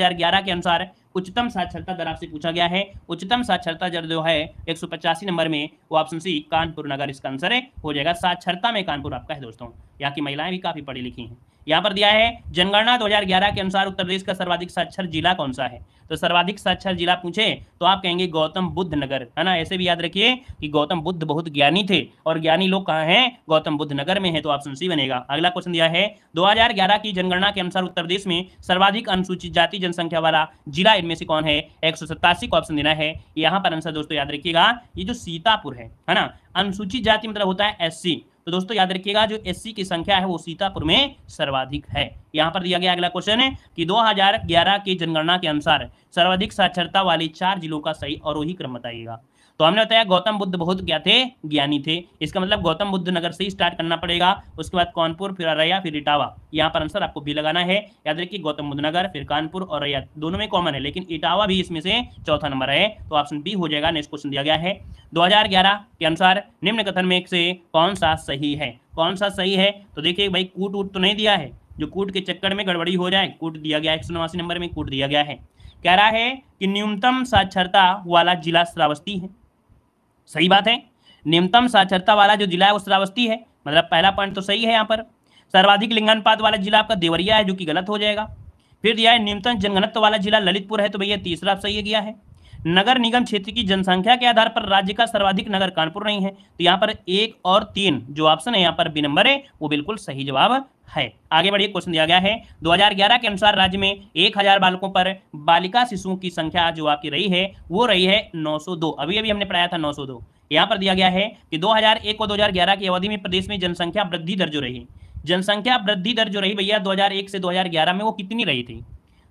के अनुसार उच्चतम साक्षरता दर आपसे पूछा गया है उच्चतम साक्षरता दर जो है एक नंबर में वो ऑप्शन सी कानपुर नगर इसका आंसर है हो जाएगा साक्षरता में कानपुर आपका है दोस्तों यहाँ की महिलाएं भी काफी पढ़ी लिखी हैं यहाँ पर दिया है जनगणना 2011 के अनुसार उत्तर प्रदेश का सर्वाधिक साक्षर जिला कौन सा है तो सर्वाधिक साक्षर जिला पूछे तो आप कहेंगे गौतम बुद्ध नगर है ना ऐसे भी याद रखिए कि गौतम बुद्ध बहुत ज्ञानी थे और ज्ञानी लोग कहाँ हैं गौतम बुद्ध नगर में है तो ऑप्शन सी बनेगा अगला क्वेश्चन दिया है 2011 की जनगणना के अनुसार उत्तर प्रदेश में सर्वाधिक अनुसूचित जाति जनसंख्या वाला जिला इनमें से कौन है एक का ऑप्शन देना है यहाँ पर आंसर दोस्तों याद रखिएगा ये जो सीतापुर है ना अनुसूचित जाति मतलब होता है एस तो दोस्तों याद रखिएगा जो एस की संख्या है वो सीतापुर में सर्वाधिक है यहाँ पर दिया गया अगला क्वेश्चन है कि 2011 की जनगणना के अनुसार सर्वाधिक साक्षरता वाले चार जिलों का सही और वही क्रम बताइएगा तो हमने बताया गौतम बुद्ध बहुत क्या थे ज्ञानी थे इसका मतलब गौतम बुद्ध नगर से ही स्टार्ट करना पड़ेगा उसके बाद कानपुर फिर अरैया फिर इटावा यहाँ पर आंसर आपको भी लगाना है याद रखिए गौतम बुद्ध नगर फिर कानपुर और अरैया दोनों में कॉमन है लेकिन इटावा भी इसमें से चौथा नंबर है तो ऑप्शन बी हो जाएगा नेक्स्ट क्वेश्चन दिया गया है दो के अनुसार निम्न कथन में से कौन सा सही है कौन सा सही है तो देखिए भाई कूट वूट तो नहीं दिया है जो कूट के चक्कर में गड़बड़ी हो जाए कूट दिया गया एक नंबर में कूट दिया गया है कह रहा है कि न्यूनतम साक्षरता वाला जिला श्रावस्ती है सही बात है न्यूनतम साक्षरता वाला जो जिला है वो श्रावस्ती है मतलब पहला पॉइंट तो सही है यहाँ पर सर्वाधिक लिंगानुपात वाला जिला आपका देवरिया है जो कि गलत हो जाएगा फिर दिया है न्यूनतम जनगणत्व वाला जिला ललितपुर है तो भैया तीसरा आप सही गया है नगर निगम क्षेत्र की जनसंख्या के आधार पर राज्य का सर्वाधिक नगर कानपुर नहीं है तो यहाँ पर एक और तीन जो ऑप्शन है यहाँ पर बी नंबर है वो बिल्कुल सही जवाब है आगे बढ़िए क्वेश्चन दिया गया है 2011 के अनुसार राज्य में 1000 बालकों पर बालिका शिशुओं की संख्या जो आपकी रही है वो रही है 902 अभी अभी हमने पढ़ाया था 902 सौ यहाँ पर दिया गया है कि 2001 और 2011 की अवधि में प्रदेश में जनसंख्या वृद्धि दर जो रही जनसंख्या वृद्धि दर जो रही भैया दो से दो में वो कितनी रही थी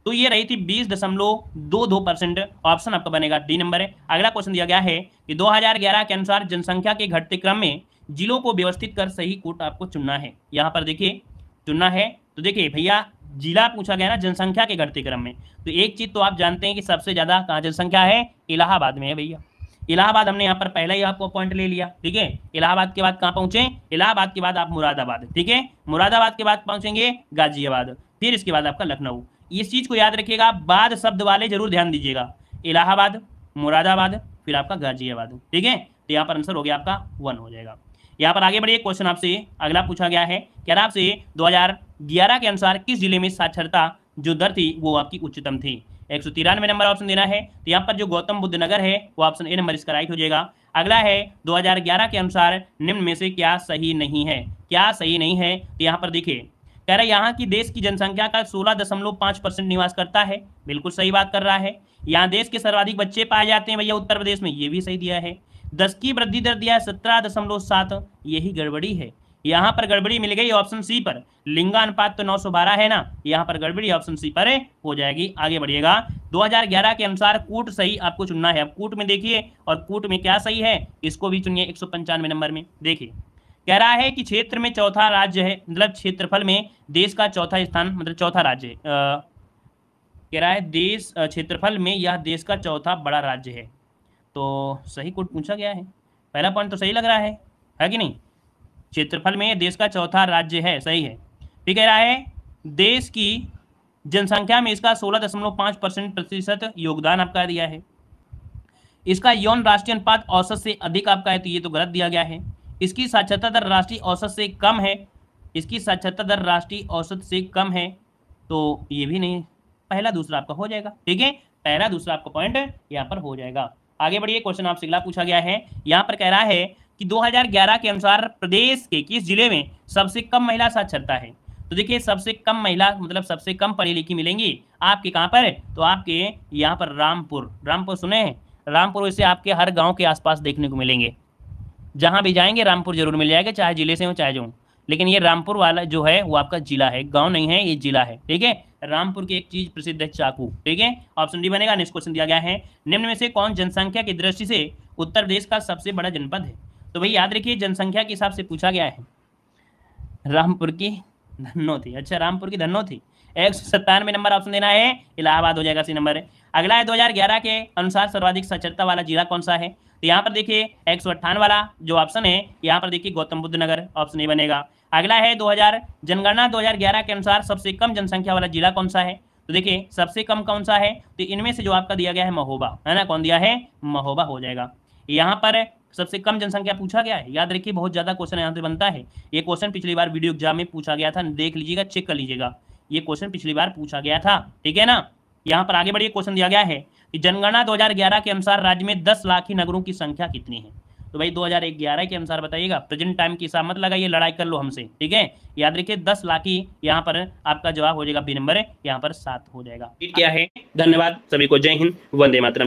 तो ये रही थी बीस दशमलव दो दो परसेंट ऑप्शन आपका बनेगा डी नंबर है अगला क्वेश्चन दिया गया है कि 2011 के अनुसार जनसंख्या के घटते क्रम में जिलों को व्यवस्थित कर सही कोट आपको चुनना है यहाँ पर देखिए चुनना है तो देखिए भैया जिला पूछा गया ना जनसंख्या के घटते क्रम में तो एक चीज तो आप जानते हैं कि सबसे ज्यादा कहाँ जनसंख्या है इलाहाबाद में है भैया इलाहाबाद हमने यहाँ पर पहले ही आपको पॉइंट ले लिया ठीक है इलाहाबाद के बाद कहाँ पहुंचे इलाहाबाद के बाद आप मुरादाबाद ठीक है मुरादाबाद के बाद पहुंचेंगे गाजियाबाद फिर इसके बाद आपका लखनऊ इस चीज को याद रखिएगा बाद शब्द वाले जरूर ध्यान दीजिएगा इलाहाबाद मुरादाबाद फिर आपका गाजियाबाद ठीक है तो यहाँ पर आंसर हो गया आपका वन हो जाएगा यहाँ पर आगे बढ़िए क्वेश्चन आपसे अगला पूछा गया है कह रहा आपसे 2011 के अनुसार किस जिले में साक्षरता जो दर थी वो आपकी उच्चतम थी एक सौ तिरानवे नंबर ऑप्शन देना है तो यहाँ पर जो गौतम बुद्ध नगर है वो ऑप्शन ए नंबर इसका राइट हो जाएगा अगला है 2011 के अनुसार निम्न में से क्या सही नहीं है क्या सही नहीं है तो यहाँ पर देखिए कह रहा है यहाँ की देश की जनसंख्या का सोलह दशमलव पाँच परसेंट निवास करता है बिल्कुल सही बात कर रहा है यहाँ देश के सर्वाधिक बच्चे पाए जाते हैं भैया उत्तर प्रदेश में ये भी सही दिया है दस की वृद्धि दर दिया है सत्रह दशमलव सात यही गड़बड़ी है यहाँ पर गड़बड़ी मिल गई ऑप्शन सी पर लिंगानुपात तो 912 है ना यहाँ पर गड़बड़ी ऑप्शन सी पर हो जाएगी आगे बढ़िएगा 2011 के अनुसार कूट सही आपको चुनना है अब कूट में देखिए और कूट में क्या सही है इसको भी चुनिए एक नंबर में देखिए कह रहा है कि क्षेत्र में चौथा राज्य है मतलब क्षेत्रफल में देश का चौथा स्थान मतलब चौथा राज्य कह रहा है देश क्षेत्रफल में यह देश का चौथा बड़ा राज्य है तो सही कोट पूछा गया है पहला पॉइंट तो सही लग रहा है है कि नहीं क्षेत्रफल में देश का चौथा राज्य है सही है फिर कह रहा है देश की जनसंख्या में इसका सोलह दशमलव पांच परसेंट प्रतिशत योगदान आपका दिया है इसका यौन राष्ट्रीय अनुपात औसत से अधिक आपका है तो ये तो गलत दिया गया है इसकी साक्षरता दर राष्ट्रीय औसत से कम है इसकी साक्षरता दर राष्ट्रीय औसत से कम है तो ये भी नहीं पहला दूसरा आपका हो जाएगा ठीक है पहला दूसरा आपका पॉइंट यहाँ पर हो जाएगा आगे बढ़िए क्वेश्चन आपसे अगला पूछा गया है यहाँ पर कह रहा है कि 2011 के अनुसार प्रदेश के किस जिले में सबसे कम महिला साक्षरता है तो देखिए सबसे कम महिला मतलब सबसे कम पढ़ी लिखी मिलेंगी आपके कहाँ पर तो आपके यहाँ पर रामपुर रामपुर सुने हैं रामपुर वैसे आपके हर गाँव के आसपास देखने को मिलेंगे जहाँ भी जाएंगे रामपुर जरूर मिल जाएगा चाहे जिले से हो चाहे जो लेकिन ये रामपुर वाला जो है वो आपका जिला है गांव नहीं है ये जिला है ठीक है रामपुर की एक चीज प्रसिद्ध है चाकू ठीक है ऑप्शन डी बनेगा नेक्स्ट क्वेश्चन दिया गया है निम्न में से कौन जनसंख्या की दृष्टि से उत्तर प्रदेश का सबसे बड़ा जनपद है तो भाई याद रखिए जनसंख्या के हिसाब से पूछा गया है रामपुर की धनो थी अच्छा रामपुर की धनो थी एक सौ सत्तानवे नंबर ऑप्शन देना है इलाहाबाद हो जाएगा सी नंबर अगला है 2011 के अनुसार सर्वाधिक साक्षरता वाला जिला कौन सा है तो यहाँ पर देखिए एक वाला जो ऑप्शन है यहाँ पर देखिए गौतम बुद्ध नगर ऑप्शन ए बनेगा अगला है 2000 जनगणना 2011 के अनुसार सबसे कम जनसंख्या वाला जिला कौन सा है तो देखिए सबसे कम कौन सा है तो इनमें से जो आपका दिया गया है महोबा है ना कौन दिया है महोबा हो जाएगा यहाँ पर सबसे कम जनसंख्या पूछा गया है याद रखिए बहुत ज्यादा क्वेश्चन यहाँ से बनता है ये क्वेश्चन पिछली बार वीडियो एग्जाम में पूछा गया था देख लीजिएगा चेक कर लीजिएगा ये क्वेश्चन पिछली बार पूछा गया था ठीक है ना यहाँ पर आगे बढ़िए क्वेश्चन दिया गया है कि जनगणना 2011 के अनुसार राज्य में 10 लाख ही नगरों की संख्या कितनी है तो भाई 2011 के अनुसार बताइएगा प्रेजेंट टाइम की सहमत लगाइए लड़ाई कर लो हमसे ठीक है याद रखिए दस लाख ही यहाँ पर आपका जवाब हो जाएगा बी नंबर यहाँ पर सात हो जाएगा क्या है धन्यवाद सभी को जय हिंद वंदे मातरम